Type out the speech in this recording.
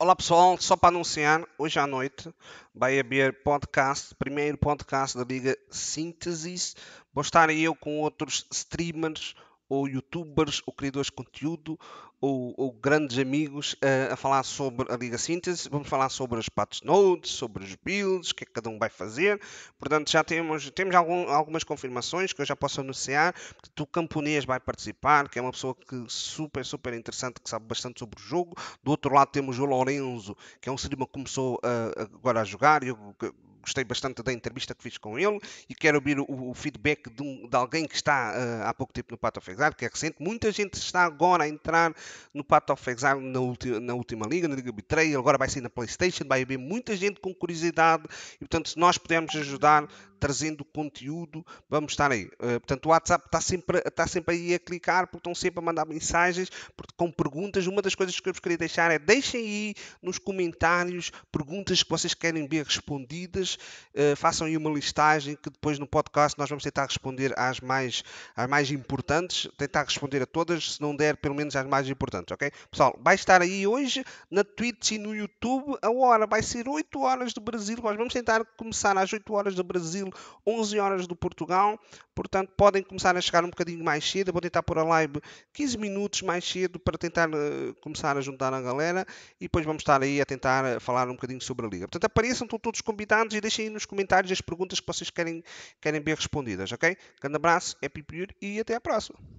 Olá pessoal, só para anunciar, hoje à noite vai haver podcast, primeiro podcast da Liga Síntesis. Vou estar eu com outros streamers, ou youtubers, ou criadores de conteúdo, ou, ou grandes amigos uh, a falar sobre a Liga Síntese. Vamos falar sobre as patch notes, sobre os builds, o que é que cada um vai fazer. Portanto, já temos, temos algum, algumas confirmações que eu já posso anunciar. Portanto, o Camponês vai participar, que é uma pessoa que super, super interessante, que sabe bastante sobre o jogo. Do outro lado temos o Lorenzo, que é um cinema que começou uh, agora a jogar e eu gostei bastante da entrevista que fiz com ele e quero ouvir o, o feedback de, um, de, alguém que está uh, há pouco tempo no Path of Exile, que é recente. Muita gente está agora a entrar no Path of Exile na, ulti, na última liga, na Liga B3, agora vai ser na PlayStation, vai haver muita gente com curiosidade e, portanto, se nós pudermos ajudar, trazendo conteúdo, vamos estar aí. Eh, portanto, o WhatsApp está sempre, está sempre aí a clicar, porque estão sempre a mandar mensagens com perguntas. Uma das coisas que eu vos queria deixar é deixem aí nos comentários perguntas que vocês querem ver respondidas, eh, façam aí uma listagem que depois no podcast nós vamos tentar responder às mais, às mais importantes, tentar responder a todas, se não der, pelo menos às mais importantes, ok? Pessoal, vai estar aí hoje na Twitch e no YouTube, a hora vai ser 8 horas do Brasil, nós vamos tentar começar às 8 horas do Brasil 11 horas do Portugal, portanto podem começar a chegar um bocadinho mais cedo. Eu vou tentar pôr a live 15 minutos mais cedo para tentar uh, começar a juntar a galera e depois vamos estar aí a tentar eh, falar um bocadinho sobre a liga. Portanto, apareçam, estão todos convidados e deixem aí nos comentários as perguntas que vocês querem, querem ver respondidas, ok? Grande abraço, Happy é Pure e até à próxima.